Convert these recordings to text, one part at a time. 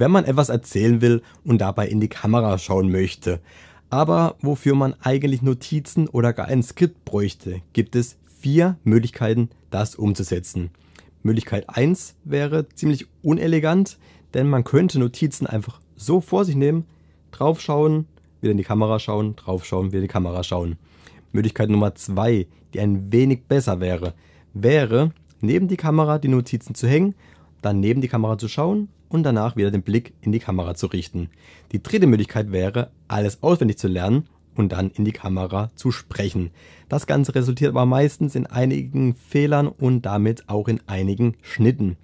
wenn man etwas erzählen will und dabei in die Kamera schauen möchte. Aber wofür man eigentlich Notizen oder gar ein Skript bräuchte, gibt es vier Möglichkeiten, das umzusetzen. Möglichkeit 1 wäre ziemlich unelegant, denn man könnte Notizen einfach so vor sich nehmen, draufschauen, wieder in die Kamera schauen, draufschauen, wieder in die Kamera schauen. Möglichkeit Nummer 2, die ein wenig besser wäre, wäre, neben die Kamera die Notizen zu hängen, dann neben die Kamera zu schauen und danach wieder den Blick in die Kamera zu richten. Die dritte Möglichkeit wäre, alles auswendig zu lernen und dann in die Kamera zu sprechen. Das Ganze resultiert aber meistens in einigen Fehlern und damit auch in einigen Schnitten.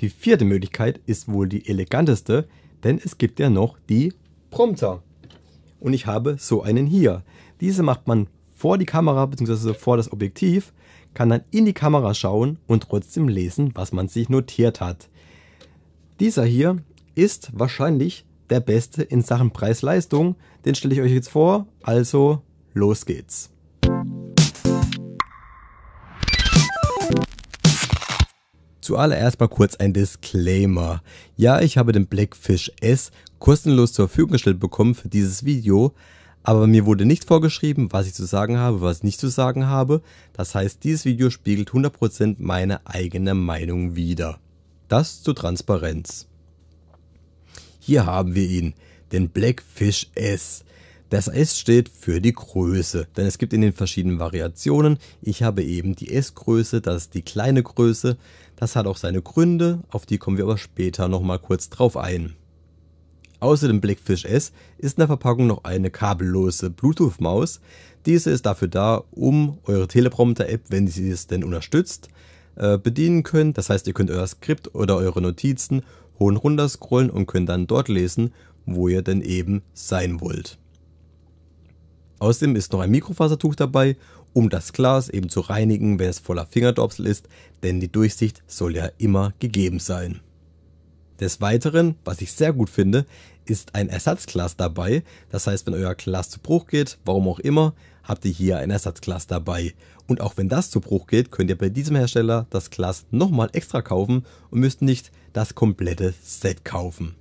Die vierte Möglichkeit ist wohl die eleganteste, denn es gibt ja noch die Prompter. Und ich habe so einen hier. Diese macht man vor die Kamera bzw. vor das Objektiv, kann dann in die Kamera schauen und trotzdem lesen, was man sich notiert hat. Dieser hier ist wahrscheinlich der beste in Sachen Preis-Leistung. Den stelle ich euch jetzt vor. Also, los geht's. Zuallererst mal kurz ein Disclaimer. Ja, ich habe den Blackfish S kostenlos zur Verfügung gestellt bekommen für dieses Video, aber mir wurde nicht vorgeschrieben, was ich zu sagen habe, was ich nicht zu sagen habe. Das heißt, dieses Video spiegelt 100% meine eigene Meinung wider. Das zur Transparenz. Hier haben wir ihn, den Blackfish S. Das S steht für die Größe, denn es gibt in den verschiedenen Variationen, ich habe eben die S-Größe, das ist die kleine Größe, das hat auch seine Gründe, auf die kommen wir aber später nochmal kurz drauf ein. Außer dem Blackfish S ist in der Verpackung noch eine kabellose Bluetooth-Maus. Diese ist dafür da, um eure Teleprompter-App, wenn sie es denn unterstützt, äh, bedienen könnt. Das heißt, ihr könnt euer Skript oder eure Notizen hoch und runter scrollen und könnt dann dort lesen, wo ihr denn eben sein wollt. Außerdem ist noch ein Mikrofasertuch dabei, um das Glas eben zu reinigen, wenn es voller Fingerdopsel ist, denn die Durchsicht soll ja immer gegeben sein. Des Weiteren, was ich sehr gut finde, ist ein Ersatzglas dabei. Das heißt, wenn euer Glas zu Bruch geht, warum auch immer, habt ihr hier ein Ersatzglas dabei. Und auch wenn das zu Bruch geht, könnt ihr bei diesem Hersteller das Glas nochmal extra kaufen und müsst nicht das komplette Set kaufen.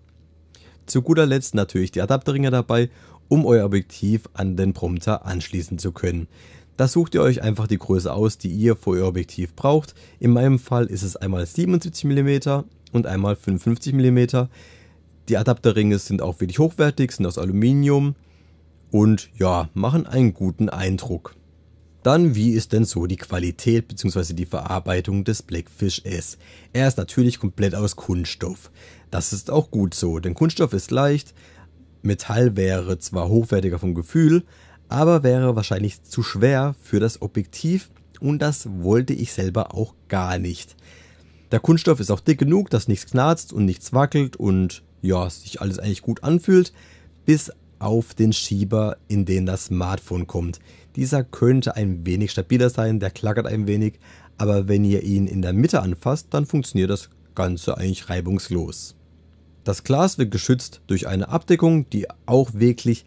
Zu guter Letzt natürlich die Adapterringe dabei, um euer Objektiv an den Prompter anschließen zu können. Da sucht ihr euch einfach die Größe aus, die ihr für euer Objektiv braucht. In meinem Fall ist es einmal 77 mm und einmal 55 mm. Die Adapterringe sind auch wirklich hochwertig, sind aus Aluminium, und ja, machen einen guten Eindruck. Dann, wie ist denn so die Qualität bzw. die Verarbeitung des Blackfish S? Er ist natürlich komplett aus Kunststoff. Das ist auch gut so, denn Kunststoff ist leicht, Metall wäre zwar hochwertiger vom Gefühl, aber wäre wahrscheinlich zu schwer für das Objektiv und das wollte ich selber auch gar nicht. Der Kunststoff ist auch dick genug, dass nichts knarzt und nichts wackelt und ja, sich alles eigentlich gut anfühlt, bis auf den Schieber, in den das Smartphone kommt. Dieser könnte ein wenig stabiler sein, der klackert ein wenig, aber wenn ihr ihn in der Mitte anfasst, dann funktioniert das Ganze eigentlich reibungslos. Das Glas wird geschützt durch eine Abdeckung, die auch wirklich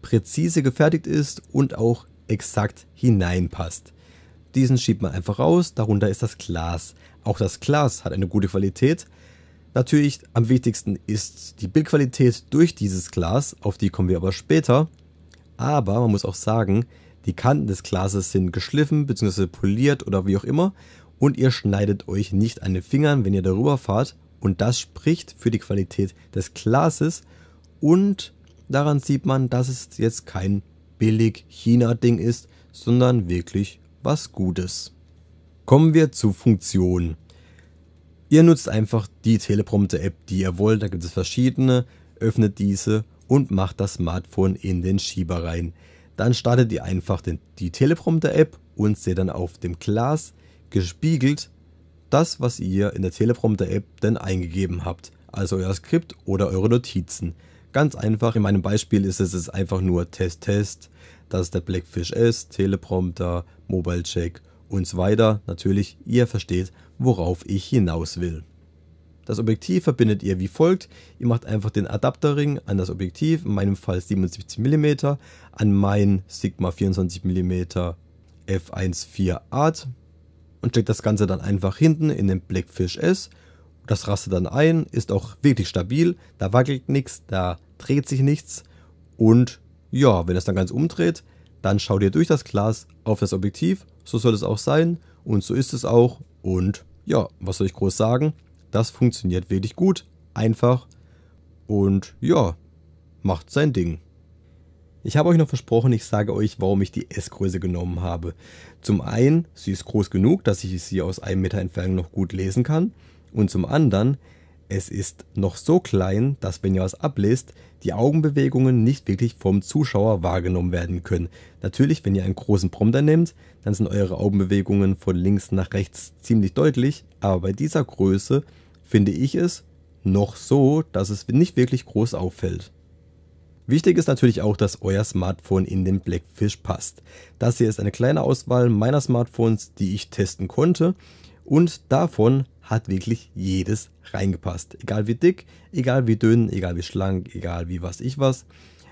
präzise gefertigt ist und auch exakt hineinpasst. Diesen schiebt man einfach raus, darunter ist das Glas. Auch das Glas hat eine gute Qualität, Natürlich am wichtigsten ist die Bildqualität durch dieses Glas, auf die kommen wir aber später. Aber man muss auch sagen, die Kanten des Glases sind geschliffen bzw. poliert oder wie auch immer und ihr schneidet euch nicht an den Fingern, wenn ihr darüber fahrt und das spricht für die Qualität des Glases und daran sieht man, dass es jetzt kein billig China-Ding ist, sondern wirklich was Gutes. Kommen wir zu Funktionen. Ihr nutzt einfach die Teleprompter-App, die ihr wollt, da gibt es verschiedene, öffnet diese und macht das Smartphone in den Schieber rein. Dann startet ihr einfach den, die Teleprompter-App und seht dann auf dem Glas gespiegelt das, was ihr in der Teleprompter-App denn eingegeben habt, also euer Skript oder eure Notizen. Ganz einfach, in meinem Beispiel ist es jetzt einfach nur Test, Test, das ist der Blackfish S, Teleprompter, Mobile Check und so weiter. Natürlich, ihr versteht, worauf ich hinaus will. Das Objektiv verbindet ihr wie folgt. Ihr macht einfach den Adapterring an das Objektiv, in meinem Fall 77 mm, an mein Sigma 24 mm f1.4 Art und steckt das Ganze dann einfach hinten in den Blackfish S. Das rastet dann ein, ist auch wirklich stabil, da wackelt nichts, da dreht sich nichts und ja, wenn es dann ganz umdreht, dann schaut ihr durch das Glas auf das Objektiv, so soll es auch sein und so ist es auch und ja, was soll ich groß sagen? Das funktioniert wirklich gut, einfach und ja, macht sein Ding. Ich habe euch noch versprochen, ich sage euch, warum ich die S-Größe genommen habe. Zum einen, sie ist groß genug, dass ich sie aus einem Meter Entfernung noch gut lesen kann. Und zum anderen, es ist noch so klein, dass wenn ihr was ablest, die Augenbewegungen nicht wirklich vom Zuschauer wahrgenommen werden können. Natürlich, wenn ihr einen großen Prompter nehmt, dann sind eure Augenbewegungen von links nach rechts ziemlich deutlich, aber bei dieser Größe finde ich es noch so, dass es nicht wirklich groß auffällt. Wichtig ist natürlich auch, dass euer Smartphone in den Blackfish passt. Das hier ist eine kleine Auswahl meiner Smartphones, die ich testen konnte und davon hat wirklich jedes reingepasst. Egal wie dick, egal wie dünn, egal wie schlank, egal wie was ich was.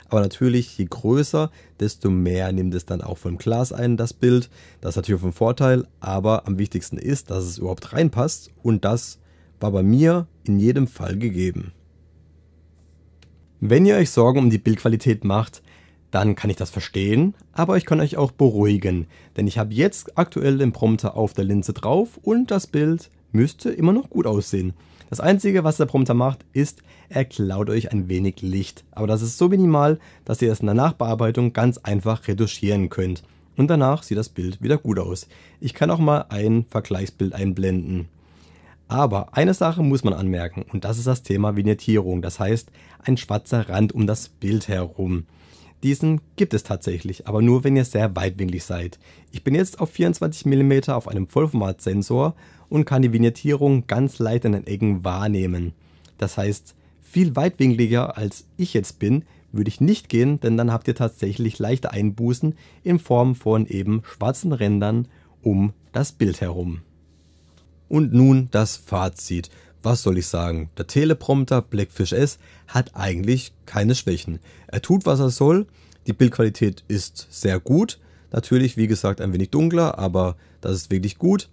Aber natürlich, je größer, desto mehr nimmt es dann auch vom Glas ein, das Bild. Das ist natürlich auch Vorteil, aber am wichtigsten ist, dass es überhaupt reinpasst und das war bei mir in jedem Fall gegeben. Wenn ihr euch Sorgen um die Bildqualität macht, dann kann ich das verstehen, aber ich kann euch auch beruhigen, denn ich habe jetzt aktuell den Prompter auf der Linse drauf und das Bild müsste immer noch gut aussehen. Das Einzige, was der Prompter macht, ist, er klaut euch ein wenig Licht. Aber das ist so minimal, dass ihr es in der Nachbearbeitung ganz einfach retuschieren könnt. Und danach sieht das Bild wieder gut aus. Ich kann auch mal ein Vergleichsbild einblenden. Aber eine Sache muss man anmerken und das ist das Thema Vignettierung, das heißt ein schwarzer Rand um das Bild herum. Diesen gibt es tatsächlich, aber nur wenn ihr sehr weitwinklig seid. Ich bin jetzt auf 24 mm auf einem Vollformatsensor und kann die Vignettierung ganz leicht an den Ecken wahrnehmen. Das heißt, viel weitwinkliger als ich jetzt bin, würde ich nicht gehen, denn dann habt ihr tatsächlich leichte Einbußen in Form von eben schwarzen Rändern um das Bild herum. Und nun das Fazit was soll ich sagen, der Teleprompter Blackfish S hat eigentlich keine Schwächen. Er tut, was er soll. Die Bildqualität ist sehr gut. Natürlich, wie gesagt, ein wenig dunkler, aber das ist wirklich gut.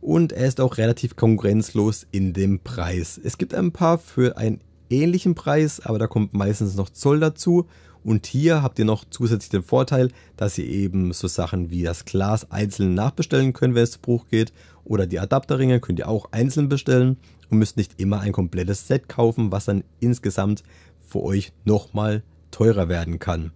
Und er ist auch relativ konkurrenzlos in dem Preis. Es gibt ein paar für einen ähnlichen Preis, aber da kommt meistens noch Zoll dazu und hier habt ihr noch zusätzlich den Vorteil, dass ihr eben so Sachen wie das Glas einzeln nachbestellen könnt, wenn es zu Bruch geht. Oder die Adapterringe könnt ihr auch einzeln bestellen und müsst nicht immer ein komplettes Set kaufen, was dann insgesamt für euch nochmal teurer werden kann.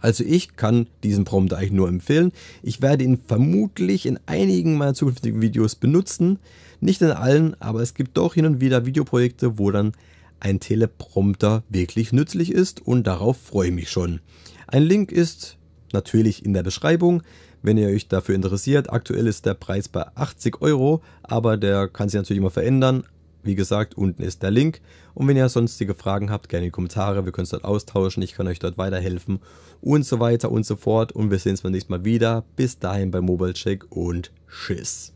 Also ich kann diesen Prompt eigentlich nur empfehlen. Ich werde ihn vermutlich in einigen meiner zukünftigen Videos benutzen. Nicht in allen, aber es gibt doch hin und wieder Videoprojekte, wo dann ein Teleprompter wirklich nützlich ist und darauf freue ich mich schon. Ein Link ist natürlich in der Beschreibung, wenn ihr euch dafür interessiert. Aktuell ist der Preis bei 80 Euro, aber der kann sich natürlich immer verändern. Wie gesagt, unten ist der Link. Und wenn ihr sonstige Fragen habt, gerne in die Kommentare. Wir können es dort austauschen. Ich kann euch dort weiterhelfen und so weiter und so fort. Und wir sehen uns beim nächsten Mal wieder. Bis dahin bei Mobile Check und Tschüss.